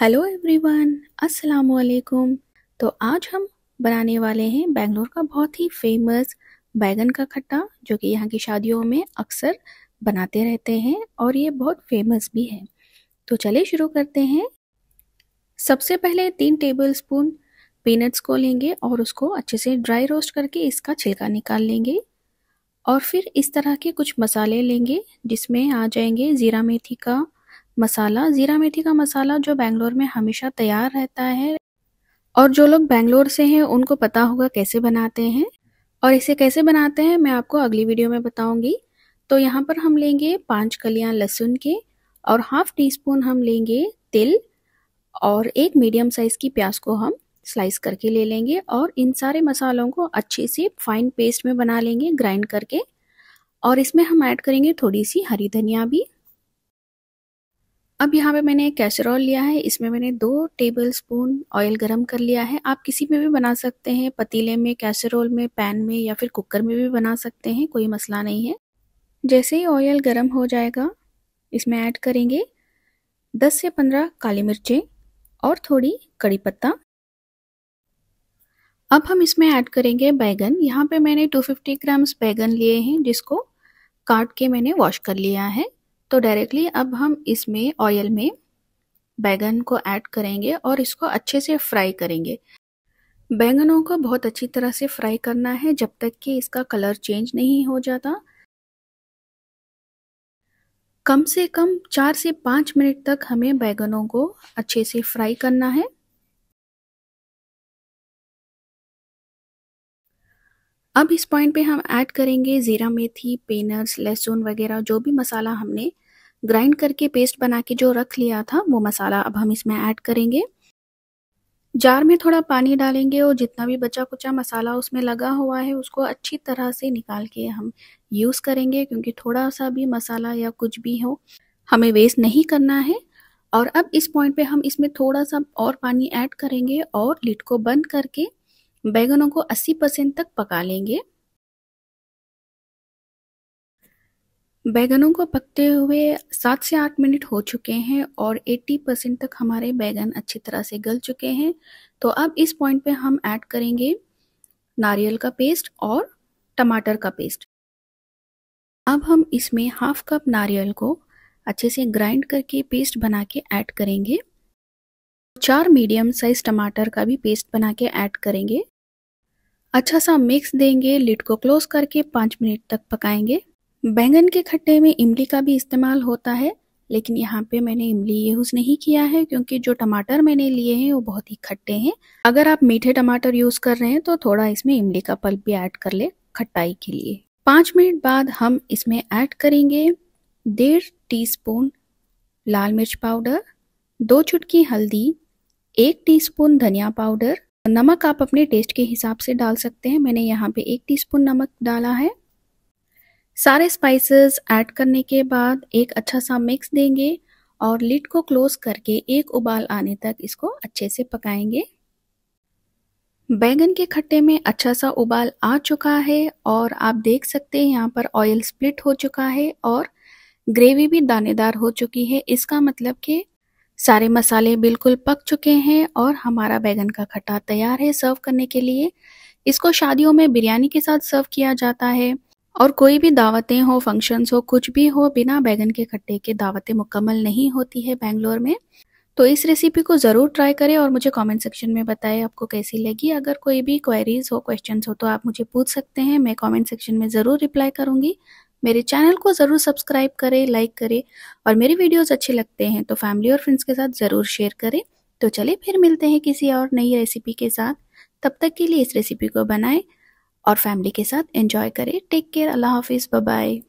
hello everyone अस्सलाम वालेकुम तो आज हम बनाने वाले हैं बेंगलोर का बहुत ही फेमस बैगन का खट्टा जो कि यहाँ की शादियों में अक्सर बनाते रहते हैं और ये बहुत फेमस भी है तो चलिए शुरू करते हैं सबसे पहले तीन टेबल स्पून पीनट्स को लेंगे और उसको अच्छे से ड्राई रोस्ट करके इसका छिलका निकाल लेंगे और फिर इस तरह के कुछ मसाले लेंगे जिसमें आ जाएंगे ज़ीरा मेथी का मसाला ज़ीरा मेथी का मसाला जो बेंगलोर में हमेशा तैयार रहता है और जो लोग बेंगलोर से हैं उनको पता होगा कैसे बनाते हैं और इसे कैसे बनाते हैं मैं आपको अगली वीडियो में बताऊंगी तो यहाँ पर हम लेंगे पांच कलियाँ लहसुन के और हाफ टी स्पून हम लेंगे तिल और एक मीडियम साइज़ की प्याज को हम स्लाइस करके ले लेंगे और इन सारे मसालों को अच्छे से फाइन पेस्ट में बना लेंगे ग्राइंड करके और इसमें हम ऐड करेंगे थोड़ी सी हरी धनिया भी अब यहाँ पे मैंने कैसरॉल लिया है इसमें मैंने दो टेबल स्पून ऑयल गर्म कर लिया है आप किसी में भी बना सकते हैं पतीले में कैसेरोल में पैन में या फिर कुकर में भी बना सकते हैं कोई मसला नहीं है जैसे ही ऑयल गर्म हो जाएगा इसमें ऐड करेंगे 10 से 15 काली मिर्चें और थोड़ी कड़ी पत्ता अब हम इसमें ऐड करेंगे बैगन यहाँ पर मैंने फिफ्टी ग्राम्स बैगन लिए हैं जिसको काट के मैंने वॉश कर लिया है तो डायरेक्टली अब हम इसमें ऑयल में बैंगन को ऐड करेंगे और इसको अच्छे से फ्राई करेंगे बैंगनों को बहुत अच्छी तरह से फ्राई करना है जब तक कि इसका कलर चेंज नहीं हो जाता कम से कम चार से पाँच मिनट तक हमें बैंगनों को अच्छे से फ्राई करना है अब इस पॉइंट पे हम ऐड करेंगे ज़ीरा मेथी पेनर्स लहसुन वगैरह जो भी मसाला हमने ग्राइंड करके पेस्ट बना के जो रख लिया था वो मसाला अब हम इसमें ऐड करेंगे जार में थोड़ा पानी डालेंगे और जितना भी बचा कुचा मसाला उसमें लगा हुआ है उसको अच्छी तरह से निकाल के हम यूज़ करेंगे क्योंकि थोड़ा सा भी मसाला या कुछ भी हो हमें वेस्ट नहीं करना है और अब इस पॉइंट पे हम इसमें थोड़ा सा और पानी ऐड करेंगे और लिड को बंद करके बैगनों को 80 परसेंट तक पका लेंगे बैगनों को पकते हुए सात से आठ मिनट हो चुके हैं और 80 परसेंट तक हमारे बैगन अच्छी तरह से गल चुके हैं तो अब इस पॉइंट पे हम ऐड करेंगे नारियल का पेस्ट और टमाटर का पेस्ट अब हम इसमें हाफ कप नारियल को अच्छे से ग्राइंड करके पेस्ट बना के ऐड करेंगे चार मीडियम साइज टमाटर का भी पेस्ट बना के ऐड करेंगे अच्छा सा मिक्स देंगे लिड को क्लोज करके पाँच मिनट तक पकाएंगे बैंगन के खट्टे में इमली का भी इस्तेमाल होता है लेकिन यहाँ पे मैंने इमली यूज़ नहीं किया है क्योंकि जो टमाटर मैंने लिए हैं वो बहुत ही खट्टे हैं अगर आप मीठे टमाटर यूज़ कर रहे हैं तो थोड़ा इसमें इमली का पल्प भी ऐड कर ले खट्टाई के लिए पाँच मिनट बाद हम इसमें ऐड करेंगे डेढ़ टी लाल मिर्च पाउडर दो चुटकी हल्दी एक टीस्पून धनिया पाउडर नमक आप अपने टेस्ट के हिसाब से डाल सकते हैं मैंने यहाँ पे एक टीस्पून नमक डाला है सारे स्पाइसेस ऐड करने के बाद एक अच्छा सा मिक्स देंगे और लिड को क्लोज करके एक उबाल आने तक इसको अच्छे से पकाएंगे बैंगन के खट्टे में अच्छा सा उबाल आ चुका है और आप देख सकते हैं यहाँ पर ऑयल स्प्लिट हो चुका है और ग्रेवी भी दानेदार हो चुकी है इसका मतलब कि सारे मसाले बिल्कुल पक चुके हैं और हमारा बैगन का खट्टा तैयार है सर्व करने के लिए इसको शादियों में बिरयानी के साथ सर्व किया जाता है और कोई भी दावतें हो फंक्शंस हो कुछ भी हो बिना बैगन के खट्टे के दावतें मुकम्मल नहीं होती है बेंगलोर में तो इस रेसिपी को ज़रूर ट्राई करें और मुझे कमेंट सेक्शन में बताएं आपको कैसी लगी अगर कोई भी क्वेरीज हो क्वेश्चंस हो तो आप मुझे पूछ सकते हैं मैं कमेंट सेक्शन में ज़रूर रिप्लाई करूँगी मेरे चैनल को ज़रूर सब्सक्राइब करें लाइक करें और मेरे वीडियोस अच्छे लगते हैं तो फैमिली और फ्रेंड्स के साथ ज़रूर शेयर करें तो चले फिर मिलते हैं किसी और नई रेसिपी के साथ तब तक के लिए इस रेसिपी को बनाएं और फैमिली के साथ एंजॉय करें टेक केयर अल्लाह हाफिज़ बाय